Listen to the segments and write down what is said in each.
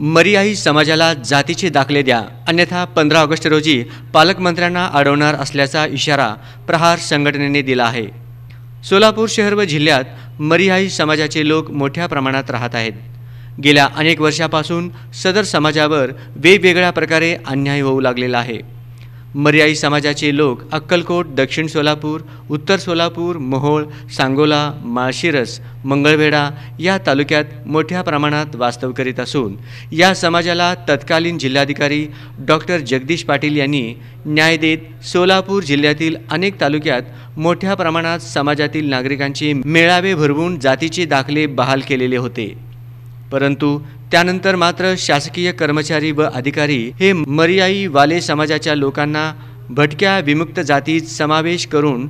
मरियाई समाजाला जातीचे दाखले द्या अन्यथा पंधरा ऑगस्ट रोजी पालकमंत्र्यांना अडवणार असल्याचा इशारा प्रहार संघटनेने दिला आहे सोलापूर शहर व जिल्ह्यात मरियाई समाजाचे लोक मोठ्या प्रमाणात राहत आहेत गेल्या अनेक वर्षापासून सदर समाजावर वेगवेगळ्या प्रकारे अन्याय होऊ लागलेला आहे मर्यायी समाजाचे लोक अक्कलकोट दक्षिण सोलापूर उत्तर सोलापूर मोहोळ सांगोला माळशिरस मंगळवेढा या तालुक्यात मोठ्या प्रमाणात वास्तव करीत असून या समाजाला तत्कालीन जिल्हाधिकारी डॉक्टर जगदीश पाटील यांनी न्याय देत सोलापूर जिल्ह्यातील अनेक तालुक्यात मोठ्या प्रमाणात समाजातील नागरिकांचे मेळावे भरवून जातीचे दाखले बहाल केलेले होते परंतु त्यानंतर मात्र शासकीय कर्मचारी व अधिकारी हे मरियाई वाले समाजाच्या लोकांना भटक्या विमुक्त जातीत समावेश करून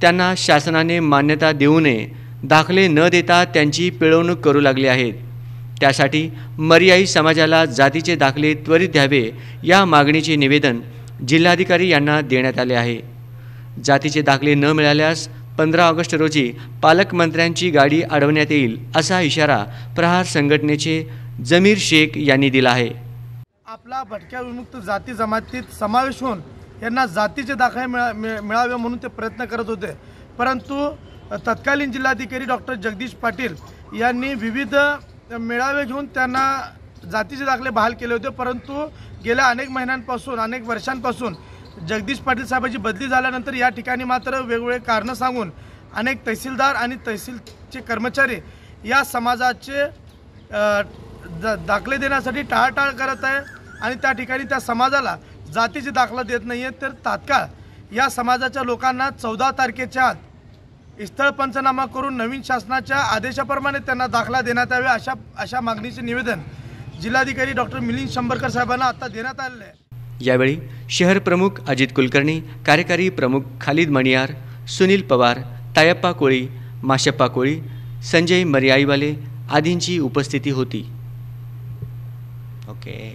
त्यांना शासनाने मान्यता देऊ नये दाखले न देता त्यांची पिळवणूक करू लागली आहेत त्यासाठी मरियाई समाजाला जातीचे दाखले त्वरित द्यावे या मागणीचे निवेदन जिल्हाधिकारी यांना देण्यात आले आहे जातीचे दाखले न मिळाल्यास पंधरा ऑगस्ट रोजी पालकमंत्र्यांची गाडी अडवण्यात येईल असा इशारा प्रहार संघटनेचे जमीर शेख यांनी दिला आहे आपला भटक्या विमुक्त जाती जमातीत समावेश होऊन यांना जातीचे दाखले मिळा मिळावे म्हणून ते प्रयत्न करत होते परंतु तत्कालीन जिल्हाधिकारी डॉक्टर जगदीश पाटील यांनी विविध मेळावे घेऊन त्यांना जातीचे दाखले बहाल केले होते परंतु गेल्या अनेक महिन्यांपासून अनेक वर्षांपासून जगदीश पाटील साहेबांची बदली झाल्यानंतर या ठिकाणी मात्र वेगवेगळे कारणं सांगून अनेक तहसीलदार आणि तहसीलचे कर्मचारी या समाजाचे द दाखले देण्यासाठी टाळाटाळ करत आहे आणि त्या ठिकाणी त्या समाजाला जातीचे दाखला देत नाही आहेत तर तात्काळ या समाजाच्या लोकांना चौदा तारखेच्या आत स्थळ पंचनामा करून नवीन शासनाच्या आदेशाप्रमाणे त्यांना दाखला देण्यात यावे अशा अशा मागणीचे निवेदन जिल्हाधिकारी डॉक्टर मिलिंद शंभरकर साहेबांना आता देण्यात आलेलं आहे यावेळी शहर प्रमुख अजित कुलकर्णी कार्यकारी प्रमुख खालिद मणियार सुनील पवार तायप्पा कोळी माशप्पा कोळी संजय मर्याईवाले आदींची उपस्थिती होती ओके